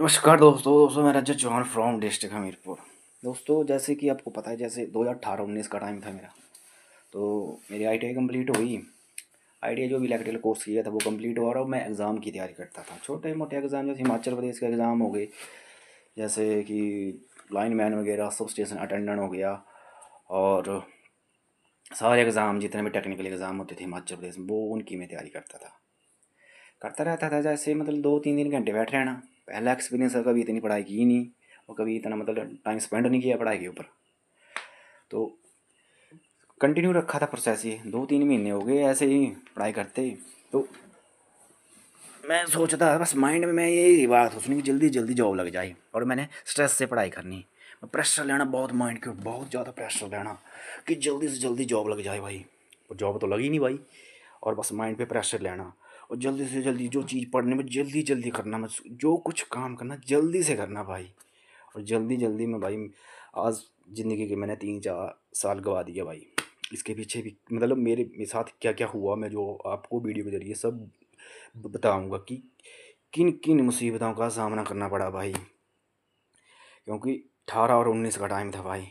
नमस्कार दोस्तों दोस्तों मैं रजत चौहान फ्रॉम डिस्ट्रिक्ट हमीरपुर दोस्तों जैसे कि आपको पता है जैसे दो हज़ार अठारह उन्नीस का टाइम था मेरा तो मेरी आई टी कम्प्लीट हुई आई जो भी इलेक्ट्रिकल कोर्स किया था वो कम्प्लीट हुआ और मैं एग्ज़ाम की तैयारी करता था छोटे मोटे एग्ज़ाम जैसे हिमाचल प्रदेश के एग्ज़ाम हो गए जैसे कि लाइन मैन वगैरह सब स्टेशन अटेंडेंट हो गया और सारे एग्ज़ाम जितने भी टेक्निकल एग्ज़ाम होते थे हिमाचल प्रदेश में वो उनकी मैं तैयारी करता था करता रहता था जैसे मतलब दो तीन दिन घंटे बैठ रहना पहला एक्सपीरियंस है कभी इतनी पढ़ाई की ही नहीं और कभी इतना मतलब टाइम स्पेंड नहीं किया पढ़ाई के ऊपर तो कंटिन्यू रखा था प्रोसेस ये दो तीन महीने हो गए ऐसे ही पढ़ाई करते तो मैं सोचता था बस माइंड में मैं यही बात सोचनी कि जल्दी जल्दी जॉब लग जाए और मैंने स्ट्रेस से पढ़ाई करनी प्रेशर लेना बहुत माइंड के बहुत ज़्यादा प्रेशर लेना कि जल्दी से जल्दी जॉब लग जाए भाई जॉब तो लगी नहीं भाई और बस माइंड पे प्रेशर लेना और जल्दी से जल्दी जो चीज़ पढ़ने में जल्दी जल्दी करना मैं जो कुछ काम करना जल्दी से करना भाई और जल्दी जल्दी में भाई आज ज़िंदगी के मैंने तीन चार साल गवा दिया भाई इसके पीछे भी मतलब मेरे मेरे साथ क्या क्या हुआ मैं जो आपको वीडियो के ज़रिए सब बताऊँगा कि किन किन मुसीबतों का सामना करना पड़ा भाई क्योंकि अठारह और उन्नीस का टाइम था भाई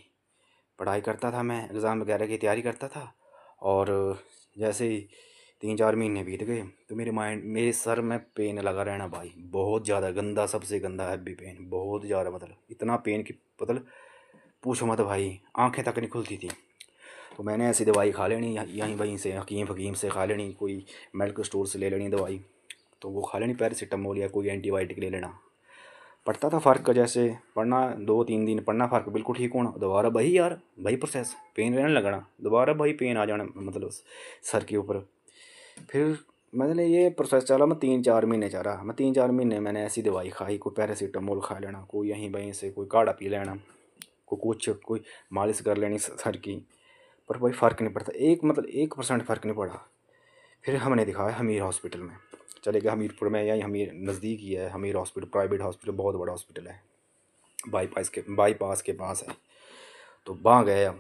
पढ़ाई करता था मैं एग्ज़ाम वगैरह की तैयारी करता था और जैसे ही तीन चार महीने बीत गए तो मेरे माइंड मेरे सर में पेन लगा रहना भाई बहुत ज़्यादा गंदा सबसे गंदा भी पेन बहुत ज़्यादा मतलब इतना पेन कि मतलब पूछो मत भाई आंखें तक नहीं खुलती थी तो मैंने ऐसी दवाई खा लेनी यहीं वहीं से हकीम फकीम से खा लेनी कोई मेडिकल स्टोर से ले लेनी दवाई तो वो खा लेनी पैरासीटामोल या कोई एंटीबायोटिक ले लेना पढ़ता था फ़र्क जैसे पढ़ना दो तीन दिन पढ़ना फ़र्क बिल्कुल ठीक होना दोबारा वही यार वही प्रोसेस पेन रहने लगना दोबारा वही पेन आ जाना मतलब सर के ऊपर फिर मैंने मतलब ये प्रोसेस चला मैं तीन चार महीने रहा मैं तीन चार महीने मैंने ऐसी दवाई खाई कोई पैरासीटामोल खा लेना कोई यहीं वहीं से कोई काढ़ा पी लेना कोई कुछ कोई मालिश कर लेनी सर की पर कोई फ़र्क नहीं पड़ता एक मतलब एक परसेंट फ़र्क नहीं पड़ा फिर हमने दिखाया हमीर हॉस्पिटल में चले गए हमीरपुर में या हमीर नज़दीक ही है हमीर हॉस्पिटल प्राइवेट हॉस्पिटल बहुत बड़ा हॉस्पिटल है बाईपास के बाईपास के पास है तो वहाँ गए हम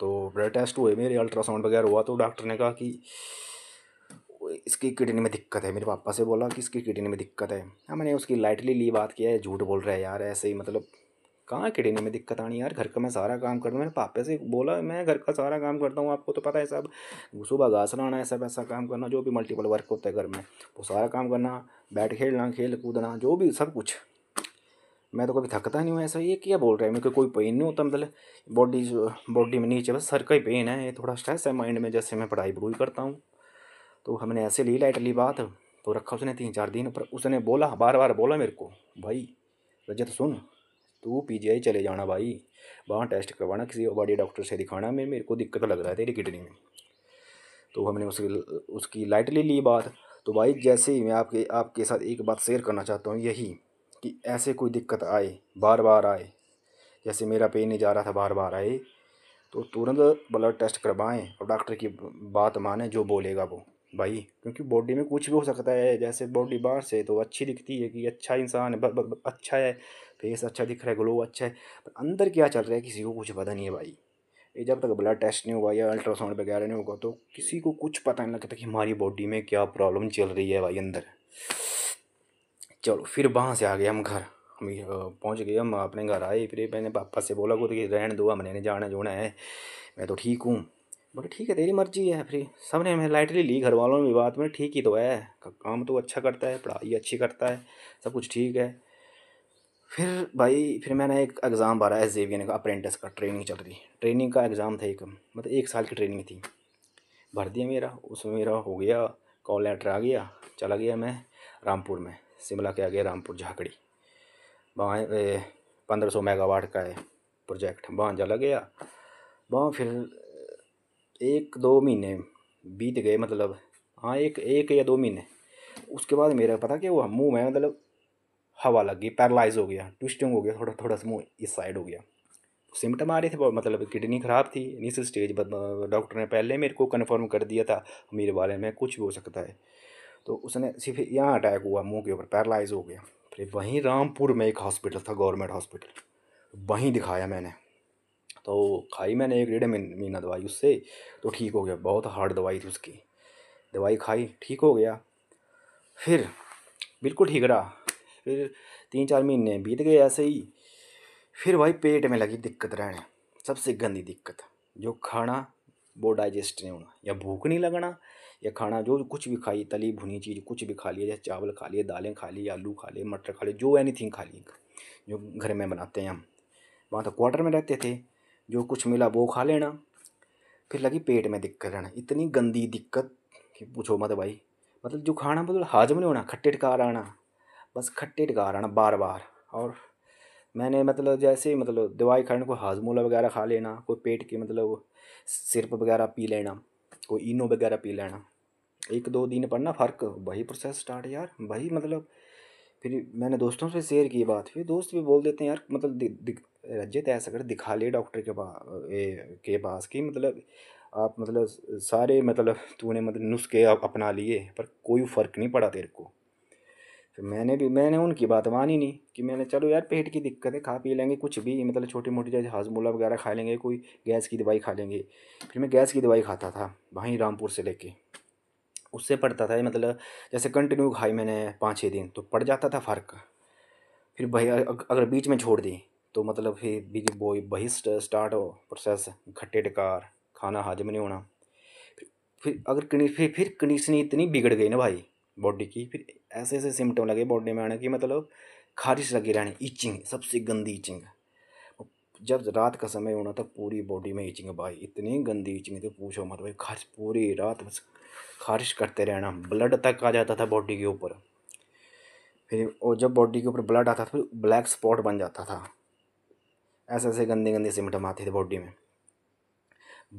तो ब्लड टेस्ट हुए मेरे अल्ट्रासाउंड वगैरह हुआ तो डॉक्टर ने कहा कि इसकी किडनी में दिक्कत है मेरे पापा से बोला कि इसकी किडनी में दिक्कत है हाँ मैंने उसकी लाइटली ली बात किया है झूठ बोल रहा है यार ऐसे ही मतलब कहाँ किडनी में दिक्कत आनी यार घर का मैं सारा काम करता हूँ मैंने पापा से बोला मैं घर का सारा काम करता हूँ आपको तो पता है सब सुबह घास लाना है सब ऐसा काम करना जो भी मल्टीपल वर्क होता है घर में वो सारा काम करना बैट खेलना खेल कूदना जो भी सब कुछ मैं तो कभी थकता नहीं हूँ ऐसा ये क्या बोल रहा है मेरे को कोई पेन नहीं होता मतलब बॉडी बॉडी में नीचे बस सर का ही पेन है ये थोड़ा स्ट्रेस है माइंड में जैसे मैं पढ़ाई पढ़ूई करता हूँ तो हमने ऐसे ली लाइटली बात तो रखा उसने तीन चार दिन पर उसने बोला बार बार बोला मेरे को भाई रजत सुन तू पीजीआई चले जाना भाई वहाँ टेस्ट करवाना किसी बड़े डॉक्टर से दिखाना मेरे मेरे को दिक्कत लग रहा है तेरी किडनी में तो हमने उसकी उसकी लाइटली ली बात तो भाई जैसे ही मैं आपके आपके साथ एक बात शेयर करना चाहता हूँ यही कि ऐसे कोई दिक्कत आए बार बार आए जैसे मेरा पेन नहीं जा रहा था बार बार आए तो तुरंत ब्लड टेस्ट करवाएं और डॉक्टर की बात माने जो बोलेगा वो भाई क्योंकि बॉडी में कुछ भी हो सकता है जैसे बॉडी बाहर से तो अच्छी दिखती है कि अच्छा इंसान है ब, ब, ब, अच्छा है फेस अच्छा दिख रहा है ग्लो अच्छा है पर अंदर क्या चल रहा है किसी को कुछ पता नहीं है भाई ये जब तक ब्लड टेस्ट नहीं होगा या अल्ट्रासाउंड वगैरह नहीं होगा तो किसी को कुछ पता नहीं लगता कि हमारी बॉडी में क्या प्रॉब्लम चल रही है भाई अंदर चलो फिर वहाँ से आ गए हम घर हम पहुँच गए हम अपने घर आए फिर मैंने पापा से बोला को तो कि रहने दो हमने जाना जोना है मैं तो ठीक हूँ बोले ठीक है तेरी मर्जी है फ्री सब ने हमें लाइटली ली घर वालों ने भी बात में ठीक ही तो है काम तो अच्छा करता है पढ़ाई अच्छी करता है सब कुछ ठीक है फिर भाई फिर मैंने एक एग्ज़ाम भरा एस जेवियन का अप्रेंटिस का ट्रेनिंग चल रही ट्रेनिंग का एग्ज़ाम था एक मतलब एक साल की ट्रेनिंग थी भर दिया मेरा उसमें मेरा हो गया कॉल लेटर आ गया चला गया मैं रामपुर में शिमला के आ गया रामपुर झाकड़ी वहाँ पंद्रह सौ मेगावाट का है प्रोजेक्ट वहाँ चला गया वहाँ फिर एक दो महीने बीत गए मतलब हाँ एक एक या दो महीने उसके बाद मेरा पता क्या हुआ मुंह में मतलब हवा लग गई पैरालाइज हो गया ट्विस्टिंग हो गया थोड़ा थोड़ा सा मुँह इस साइड हो गया सिम्टम आ रहे थे मतलब किडनी ख़राब थी इस स्टेज डॉक्टर ने पहले मेरे को कन्फर्म कर दिया था मेरे बारे में कुछ भी हो सकता है तो उसने सिर्फ यहाँ अटैक हुआ मुँह के ऊपर पैरालाइज हो गया फिर वहीं रामपुर में एक हॉस्पिटल था गवर्नमेंट हॉस्पिटल वहीं दिखाया मैंने तो खाई मैंने एक डेढ़ महीना दवाई उससे तो ठीक हो गया बहुत हार्ड दवाई थी उसकी दवाई खाई ठीक हो गया फिर बिल्कुल ठीक रहा फिर तीन चार महीने बीत गए ऐसे ही फिर भाई पेट में लगी दिक्कत रहने सबसे गंदी दिक्कत जो खाना वो डाइजेस्ट नहीं होना या भूख नहीं लगना या खाना जो कुछ भी खाई तली भुनी चीज़ कुछ भी खा लिए जैसे चावल खा लिए दालें खा ली आलू खा लिए मटर खा लिए जो एनीथिंग खा ली जो घर में बनाते हैं हम वहाँ तो क्वार्टर में रहते थे जो कुछ मिला वो खा लेना फिर लगी पेट में दिक्कत रहना इतनी गंदी दिक्कत कि पूछो मत भाई मतलब जो खाना मतलब हाजम नहीं होना खट्टे टकार आना बस खट्टे टकार आना बार बार और मैंने मतलब जैसे मतलब दवाई खाने को हाजमोला वगैरह खा लेना कोई पेट के मतलब सिरप वगैरह पी लेना कोई इनो वगैरह पी लेना एक दो दिन पड़ना फ़र्क वही प्रोसेस स्टार्ट यार वही मतलब फिर मैंने दोस्तों से शेयर की बात फिर दोस्त भी बोल देते हैं यार मतलब रजत ऐसा कर दिखा ले डॉक्टर के पास के पास कि मतलब आप मतलब सारे मतलब तूने मतलब नुस्खे अपना लिए पर कोई फ़र्क नहीं पड़ा तेरे को फिर मैंने भी मैंने उनकी बात मानी नहीं कि मैंने चलो यार पेट की दिक्कत है खा पी लेंगे कुछ भी मतलब छोटी मोटी जैसे हाजमूला वगैरह खा लेंगे कोई गैस की दवाई खा लेंगे फिर मैं गैस की दवाई खाता था वहीं रामपुर से लेके उससे पड़ता था मतलब जैसे कंटिन्यू खाई मैंने पाँच छः दिन तो पड़ जाता था फ़र्क फिर भैया अगर बीच में छोड़ दें तो मतलब फिर बिज बोई वही स्टार्ट हो प्रोसेस खट्टे डकार खाना हजम नहीं होना फिर फिर अगर कनी फिर फिर कंडीशन इतनी बिगड़ गई ना भाई बॉडी की फिर ऐसे ऐसे सिम्टम लगे बॉडी में आने की मतलब खारिश लगी रहनी ईचिंग सबसे गंदी इचिंग जब रात का समय होना था पूरी बॉडी में ईचिंग भाई इतनी गंदी इचिंग थी पूछो मत भाई खारिश पूरी रात बस खारिश करते रहना ब्लड तक आ जाता था बॉडी के ऊपर फिर और जब बॉडी के ऊपर ब्लड आता था फिर ब्लैक स्पॉट बन जाता था ऐसे ऐसे गंदे गंदे सिम्टम आते थे बॉडी में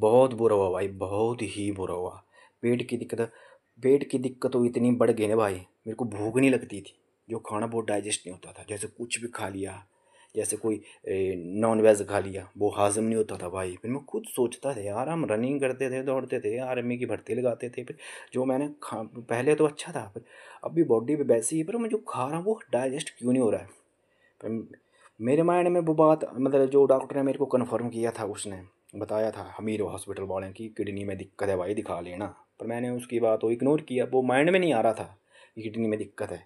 बहुत बुरा हुआ भाई बहुत ही बुरा हुआ पेट की दिक्कत पेट की दिक्कत तो इतनी बढ़ गई ना भाई मेरे को भूख नहीं लगती थी जो खाना बहुत डाइजेस्ट नहीं होता था जैसे कुछ भी खा लिया जैसे कोई नॉन वेज खा लिया वो हाजम नहीं होता था भाई फिर मैं खुद सोचता था यार हम रनिंग करते थे दौड़ते थे आर्मी की भर्ती लगाते थे फिर जो मैंने खा पहले तो अच्छा था फिर अभी बॉडी पे वैसे ही पर मैं जो खा रहा हूँ वो डाइजेस्ट क्यों नहीं हो रहा है मेरे माइंड में वो बात मतलब जो डॉक्टर ने मेरे को कन्फर्म किया था उसने बताया था हमीर हॉस्पिटल वाले की किडनी में दिक्कत है भाई दिखा लेना पर मैंने उसकी बात वो इग्नोर किया वो माइंड में नहीं आ रहा था कि किडनी में दिक्कत है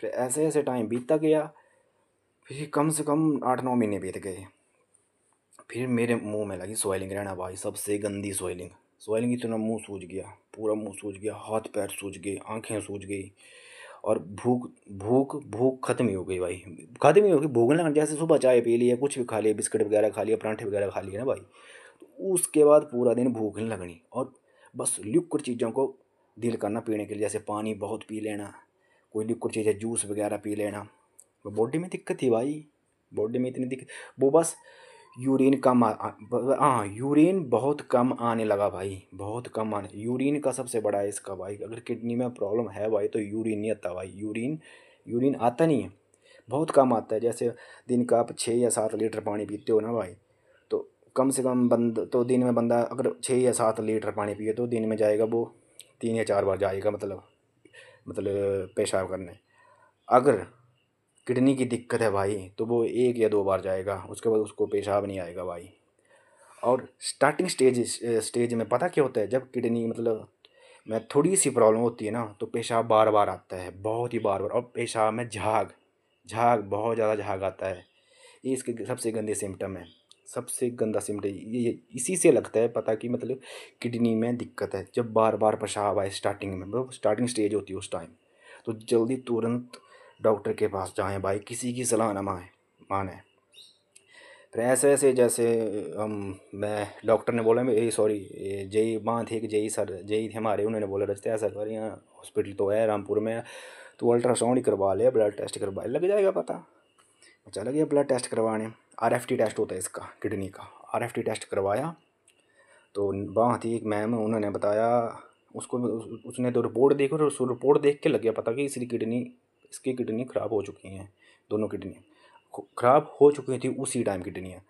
फिर ऐसे ऐसे टाइम बीतता गया फिर कम से कम आठ नौ महीने बीत गए फिर मेरे मुंह में लगी सोइलिंग रहना भाई सबसे गंदी सोइलिंग सोइलिंग इतना मुंह सूज गया पूरा मुंह सूज गया हाथ पैर सूज गए आंखें सूज गई और भूख भूख भूख ख़त्म ही हो गई भाई ख़त्म ही हो गई भूख ना जैसे सुबह चाय पी लिया कुछ भी खा लिया बिस्किट वगैरह खा लिया परांठे वगैरह खा लिए ना भाई तो उसके बाद पूरा दिन भूख नहीं लगनी और बस लिक्विड चीज़ों को दिल करना पीने के लिए जैसे पानी बहुत पी लेना कोई लिक्विड चीज़ जूस वगैरह पी लेना बॉडी में दिक्कत थी भाई बॉडी में इतनी दिक्कत वो बस यूरिन कम हाँ यूरिन बहुत कम आने लगा भाई बहुत कम आने यूरिन का सबसे बड़ा है इसका भाई अगर किडनी में प्रॉब्लम है भाई तो यूरिन नहीं आता भाई यूरिन यूरिन आता नहीं है बहुत कम आता है जैसे दिन का आप छः या सात लीटर पानी पीते हो ना भाई तो कम से कम बंद तो दिन में बंदा अगर छः या सात लीटर पानी पिए तो दिन में जाएगा वो तीन या चार बार जाएगा मतलब मतलब पेशाब करने अगर किडनी की दिक्कत है भाई तो वो एक या दो बार जाएगा उसके बाद उसको पेशाब नहीं आएगा भाई और स्टार्टिंग स्टेज स्टेज में पता क्या होता है जब किडनी मतलब में थोड़ी सी प्रॉब्लम होती है ना तो पेशाब बार बार आता है बहुत ही बार बार और पेशाब में झाग झाग बहुत ज़्यादा झाग आता है ये इसके सबसे गंदे सिम्टम है सबसे गंदा सिम्टम ये इसी से लगता है पता कि मतलब किडनी में दिक्कत है जब बार बार पेशाब आए स्टार्टिंग में मतलब स्टार्टिंग स्टेज होती है उस टाइम तो जल्दी तुरंत डॉक्टर के पास जाएं भाई किसी की सलाह ना माए माने फिर ऐसे ऐसे जैसे हम मैं डॉक्टर ने बोला मेरी सॉरी जई माँ थे कि जई सर जई थे हमारे उन्होंने बोला रस्ते ऐसा कर यहाँ हॉस्पिटल तो है रामपुर में तो अल्ट्रासाउंड करवा लिया ब्लड टेस्ट करवा लग जाएगा पता चला अच्छा, गया ब्लड टेस्ट करवाने आर एफ टी टेस्ट होता है इसका किडनी का आर एफ टी टेस्ट करवाया तो वहाँ थी एक मैम उन्होंने बताया उसको उसने तो रिपोर्ट देखी और उस रिपोर्ट देख के लग गया पता कि इसकी किडनी इसकी किडनी ख़राब हो चुकी हैं दोनों किडनी ख़राब हो चुकी थी उसी टाइम किडनियाँ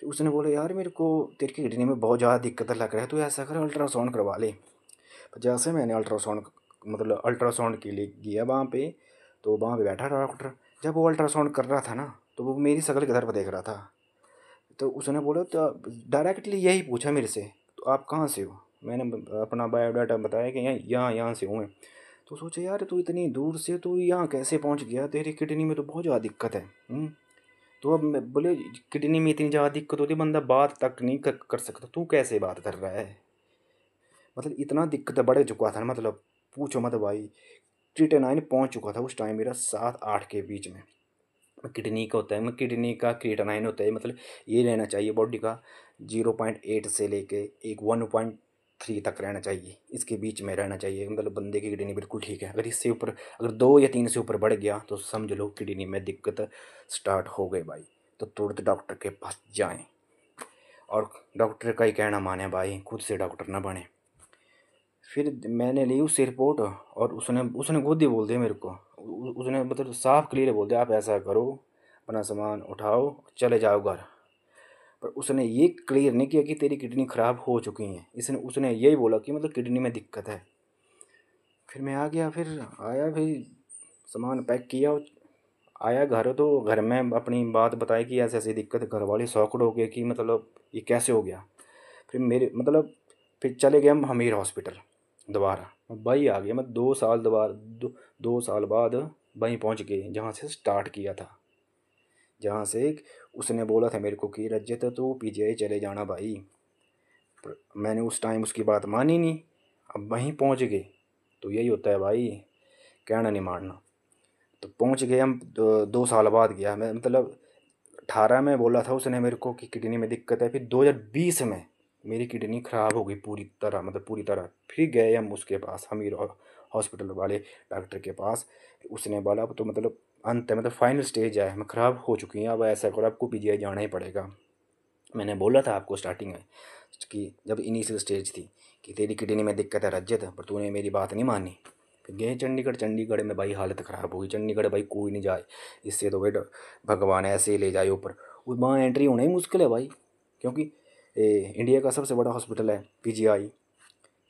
तो उसने बोला यार मेरे को तेरी की किडनी में बहुत ज़्यादा दिक्कत लग रहा है तो ऐसा कर अल्ट्रासाउंड करवा ले जैसे मैंने अल्ट्रासाउंड मतलब अल्ट्रासाउंड के लिए गया वहाँ पे तो वहाँ पे बैठा डॉक्टर जब वो अल्ट्रासाउंड कर रहा था ना तो वो मेरी शक्ल के तरफ देख रहा था तो उसने बोला तो डायरेक्टली यही पूछा मेरे से तो आप कहाँ से हो मैंने अपना बायोडाटा बताया कि यहाँ यहाँ यहाँ से हूँ मैं तो सोचे यार तू इतनी दूर से तू यहाँ कैसे पहुँच गया तेरी किडनी में तो बहुत ज़्यादा दिक्कत है हम्म। तो अब बोले किडनी में इतनी ज़्यादा दिक्कत होती बंदा बात तक नहीं कर, कर सकता तू कैसे बात कर रहा है मतलब इतना दिक्कत बढ़ चुका था मतलब पूछो मत भाई आइन पहुँच चुका था उस टाइम मेरा सात आठ के बीच में किडनी का होता है मैं किडनी का क्रिएटानाइन होता है मतलब ये लेना चाहिए बॉडी का जीरो पॉइंट एट से लेके एक वन पॉइंट थ्री तक रहना चाहिए इसके बीच में रहना चाहिए मतलब बंदे की किडनी बिल्कुल ठीक है अगर इससे ऊपर अगर दो या तीन से ऊपर बढ़ गया तो समझ लो किडनी में दिक्कत स्टार्ट हो गई भाई तो तुरंत डॉक्टर के पास जाएं और डॉक्टर का ही कहना माने भाई खुद से डॉक्टर ना बने फिर मैंने ली उससे रिपोर्ट और उसने उसने खुद ही बोल दिया मेरे को उसने मतलब साफ क्लियर बोल दिया आप ऐसा करो अपना सामान उठाओ चले जाओ घर पर उसने ये क्लियर नहीं किया कि तेरी किडनी ख़राब हो चुकी हैं इसने उसने यही बोला कि मतलब किडनी में दिक्कत है फिर मैं आ गया फिर आया भी सामान पैक किया आया घर तो घर में अपनी बात बताई कि ऐसी ऐसी दिक्कत घर वाले सॉकड हो गए कि मतलब ये कैसे हो गया फिर मेरे मतलब फिर चले गए हम हमीर हॉस्पिटल दोबारा वही आ गया मैं दो साल दोबारा दो, दो साल बाद वहीं पहुंच गए जहाँ से स्टार्ट किया था जहाँ से उसने बोला था मेरे को कि रजत तो पीजीआई चले जाना भाई मैंने उस टाइम उसकी बात मानी नहीं अब वहीं पहुँच गए तो यही होता है भाई कहना नहीं मानना तो पहुँच गए हम दो साल बाद गया मैं मतलब अठारह में बोला था उसने मेरे को कि किडनी में दिक्कत है फिर दो हज़ार बीस में मेरी किडनी ख़राब हो गई पूरी तरह मतलब पूरी तरह फिर गए हम उसके पास हमीर हॉस्पिटल वाले डॉक्टर के पास उसने बोला तो मतलब अंत है मतलब फाइनल स्टेज है मैं ख़राब हो चुकी हूँ अब ऐसा करो आपको पीजीआई जाना ही पड़ेगा मैंने बोला था आपको स्टार्टिंग में कि जब इनिशियल स्टेज थी कि तेरी किडनी में दिक्कत है रज्जत पर तूने मेरी बात नहीं मानी फिर गए चंडीगढ़ चंडीगढ़ में भाई हालत ख़राब गई चंडीगढ़ भाई कोई नहीं जाए इससे तो भाई भगवान ऐसे ही ले जाए ऊपर वहाँ एंट्री होना ही मुश्किल है भाई क्योंकि ए, इंडिया का सबसे बड़ा हॉस्पिटल है पीजीआई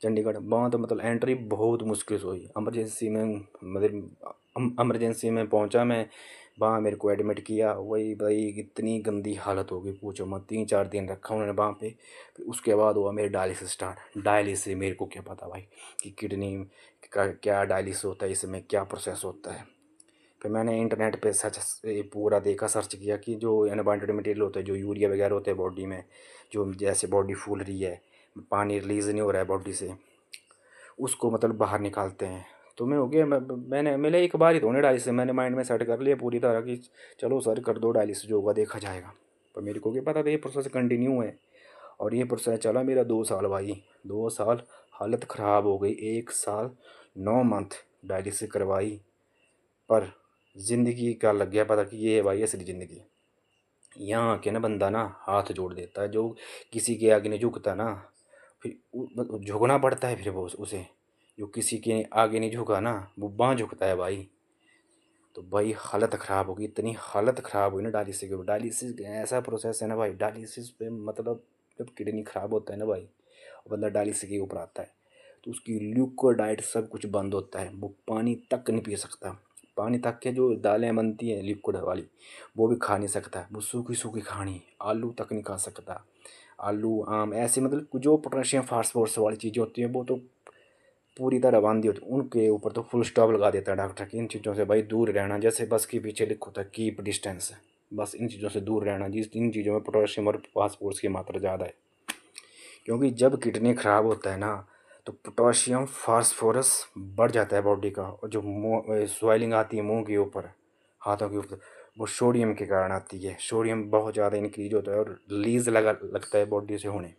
चंडीगढ़ वहाँ तो मतलब एंट्री बहुत मुश्किल से हुई एमरजेंसी में मतलब एमरजेंसी में पहुंचा मैं वहाँ मेरे को एडमिट किया वही भाई इतनी गंदी हालत हो गई पूछो मत तीन चार दिन रखा उन्होंने वहाँ पे फिर उसके बाद हुआ मेरे डायलिसिस स्टार्ट डायलिसिस मेरे को क्या पता भाई कि किडनी का क्या डायलिसिस होता है इसमें क्या प्रोसेस होता है फिर मैंने इंटरनेट पे सर्च पूरा देखा सर्च किया कि जो अनवान्टेड मटेरियल होता है जो यूरिया वगैरह होता है बॉडी में जो जैसे बॉडी फूल रही है पानी रिलीज़ नहीं हो रहा है बॉडी से उसको मतलब बाहर निकालते हैं तो मैं हो गया मैंने मिले एक बार ही तो डाइस मैंने माइंड में सेट कर लिया पूरी तरह की चलो सर कर दो डायलिसिस जो होगा देखा जाएगा पर मेरे को क्या पता था ये प्रोसेस कंटिन्यू है और ये प्रोसेस चला मेरा दो साल भाई दो साल हालत ख़राब हो गई एक साल नौ मंथ डायलिसिस करवाई पर ज़िंदगी का लग गया पता कि ये है भाई असली ज़िंदगी यहाँ आके ना बंदा ना हाथ जोड़ देता है जो किसी के आगे नहीं झुकता ना फिर झुकना पड़ता है फिर वो उसे जो किसी के आगे नहीं झुका ना वो बाँ झुकता है भाई तो भाई हालत ख़राब होगी इतनी हालत ख़राब हुई ना डायलिसिस के डायलिसिस ऐसा प्रोसेस है ना भाई डायलिसिस पे मतलब जब किडनी ख़राब होता है ना भाई और बंदा डायलिसिस के ऊपर आता है तो उसकी ल्यूको डाइट सब कुछ बंद होता है वो पानी तक नहीं पी सकता पानी तक के जो दालें बनती हैं लिक्विड वाली वो भी खा नहीं सकता वो सूखी सूखी खानी आलू तक नहीं खा सकता आलू आम ऐसे मतलब जो पोटेशियम फास्फोरस वाली चीज़ें होती हैं वो तो पूरी तरह बांधी होती उनके ऊपर तो फुल स्टॉप लगा देता है डॉक्टर कि इन चीज़ों से भाई दूर रहना जैसे बस के पीछे लिखो था कीप डिस्टेंस बस इन चीज़ों से दूर रहना जिस इन चीज़ों में पोटाशियम और फॉसफोर्स की मात्रा ज़्यादा है क्योंकि जब किडनी ख़राब होता है ना तो पोटाशियम फॉसफोरस बढ़ जाता है बॉडी का और जो स्वेलिंग आती है मुँह के ऊपर हाथों के ऊपर वो सोडियम के कारण आती है सोडियम बहुत ज़्यादा इंक्रीज होता है और लीज़ लगा लगता है बॉडी से होने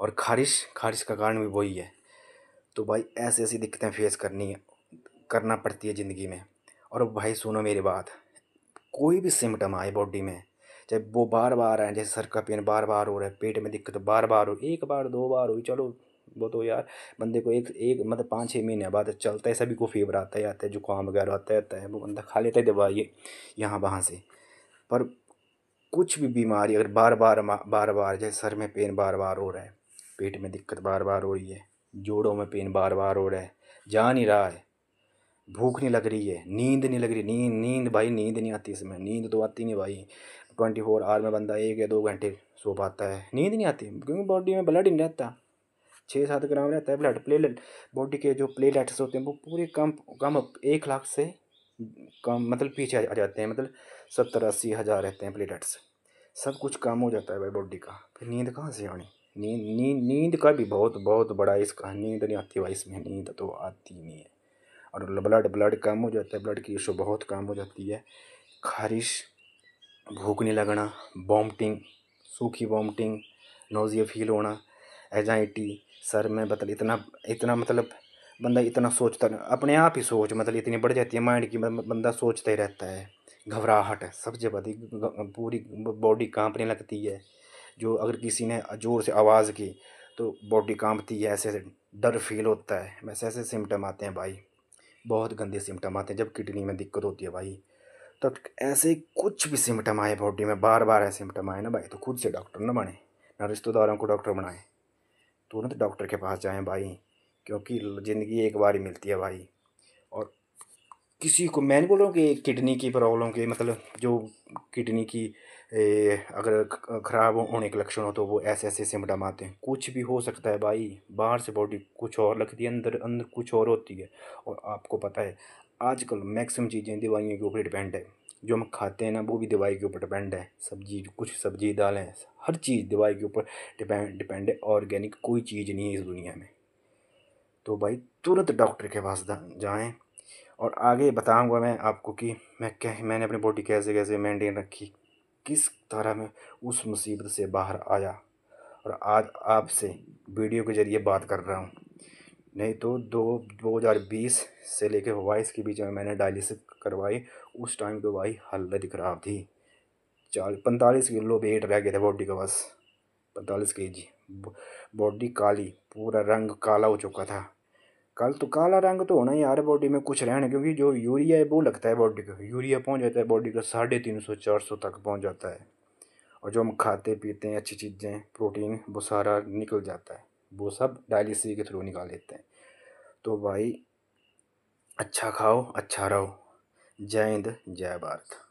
और खारिश खारिश का कारण भी वही है तो भाई ऐसी ऐसी दिक्कतें फेस करनी है करना पड़ती है ज़िंदगी में और भाई सुनो मेरी बात कोई भी सिम्टम आए बॉडी में चाहे वो बार बार आए जैसे सर का पेन बार बार हो रहा है पेट में दिक्कत बार बार हो एक बार दो बार हो चलो वो तो यार बंदे को एक एक मतलब पाँच छः महीने बाद चलता है सभी को फीवर आता है आता है जुकाम वगैरह आता रहता है वो बंदा खा लेता है दवाई यहाँ वहाँ से पर कुछ भी बीमारी अगर बार बार बार बार जैसे सर में पेन बार बार हो रहा है पेट में दिक्कत बार बार हो रही है जोड़ों में पेन बार बार हो रहा है जा नहीं रहा है भूख नहीं लग रही है नींद नहीं लग रही नींद नींद भाई नींद नहीं आती इसमें नींद तो आती नहीं भाई ट्वेंटी फोर आवर में बंदा एक या दो घंटे सो पाता है नींद नहीं आती क्योंकि बॉडी में ब्लड नहीं रहता छः सात ग्राम रहता है ब्लड प्लेलेट बॉडी के जो प्लेलेट्स होते हैं वो पूरे कम कम एक लाख से कम मतलब पीछे आ जाते हैं मतलब सत्तर अस्सी हज़ार रहते हैं प्लेलेट्स सब कुछ कम हो जाता है भाई बॉडी का फिर नींद कहाँ से आनी नींद नींद नींद का भी बहुत बहुत बड़ा इसका नींद नहीं आती भाई इसमें नींद तो आती नहीं है और ब्लड ब्लड कम हो जाता है ब्लड की इशू बहुत कम हो जाती है खारिश भूखने लगना वॉमटिंग सूखी वॉमटिंग नोजिया फील होना एजाइटी सर में मतलब इतना इतना मतलब बंदा इतना सोचता अपने आप ही सोच मतलब इतनी बढ़ जाती है माइंड की मतलब बंदा सोचता ही रहता है घबराहट सबसे बड़ी पूरी बॉडी कांपने लगती है जो अगर किसी ने ज़ोर से आवाज़ की तो बॉडी कांपती है ऐसे ऐसे डर फील होता है वैसे ऐसे सिम्टम आते हैं भाई बहुत गंदे सिम्टम आते हैं जब किडनी में दिक्कत होती है भाई तो ऐसे कुछ भी सिम्टम आए बॉडी में बार बार ऐसे सिम्टम आए ना भाई तो खुद से डॉक्टर ना बने ना रिश्तेदारों को डॉक्टर बनाए तुरंत तो डॉक्टर तो के पास जाएँ भाई क्योंकि ज़िंदगी एक बार ही मिलती है भाई और किसी को मैं नहीं बोल रहा हूँ कि किडनी की प्रॉब्लम की मतलब जो किडनी की अगर ख़राब होने के लक्षण हो तो वो ऐसे ऐसे सिमटम आते हैं कुछ भी हो सकता है भाई बाहर से बॉडी कुछ और लगती है अंदर अंदर कुछ और होती है और आपको पता है आजकल मैक्सिमम चीज़ें दवाइयों के ऊपर डिपेंड है जो हम खाते हैं ना वो भी दवाई के ऊपर डिपेंड है सब्जी कुछ सब्जी दालें हर चीज़ दवाई के ऊपर डिपेंड डिपेंड है ऑर्गेनिक कोई चीज़ नहीं है इस दुनिया में तो भाई तुरंत डॉक्टर के पास जाएँ और आगे बताऊंगा मैं आपको कि मैं कह मैंने अपनी बॉडी कैसे कैसे मेंटेन रखी किस तरह में उस मुसीबत से बाहर आया और आज आपसे वीडियो के ज़रिए बात कर रहा हूँ नहीं तो दो दो हज़ार बीस से लेकर बाईस के बीच में मैंने डायलिसिस करवाई उस टाइम तो वाई हालत ख़राब थी चाल पैंतालीस किलो वेट रह गया था बॉडी का बस पैंतालीस के जी बॉडी काली पूरा रंग काला हो चुका था कल तो काला रंग तो होना ही यार बॉडी में कुछ रहना क्योंकि जो यूरिया है वो लगता है बॉडी को यूरिया पहुंच जाता है बॉडी का साढ़े तीन सौ चार सौ तक पहुंच जाता है और जो हम खाते पीते हैं अच्छी चीज़ें प्रोटीन वो सारा निकल जाता है वो सब डायलिसिस के थ्रू निकाल लेते हैं तो भाई अच्छा खाओ अच्छा रहो जय हिंद जय भारत